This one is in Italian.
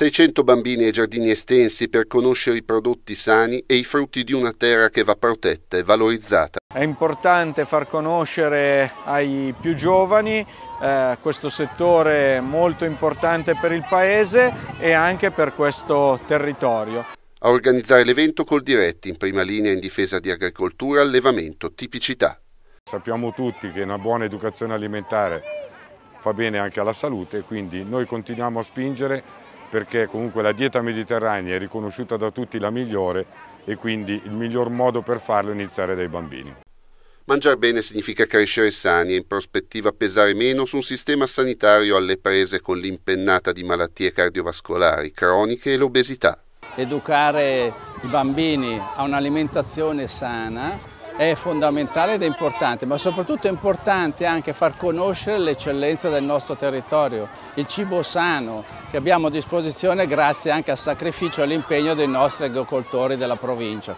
600 bambini ai giardini estensi per conoscere i prodotti sani e i frutti di una terra che va protetta e valorizzata. È importante far conoscere ai più giovani eh, questo settore molto importante per il paese e anche per questo territorio. A organizzare l'evento col diretti in prima linea in difesa di agricoltura, allevamento, tipicità. Sappiamo tutti che una buona educazione alimentare fa bene anche alla salute, quindi noi continuiamo a spingere perché comunque la dieta mediterranea è riconosciuta da tutti la migliore e quindi il miglior modo per farlo è iniziare dai bambini. Mangiare bene significa crescere sani e in prospettiva pesare meno su un sistema sanitario alle prese con l'impennata di malattie cardiovascolari, croniche e l'obesità. Educare i bambini a un'alimentazione sana è fondamentale ed è importante, ma soprattutto è importante anche far conoscere l'eccellenza del nostro territorio, il cibo sano che abbiamo a disposizione grazie anche al sacrificio e all'impegno dei nostri agricoltori della provincia.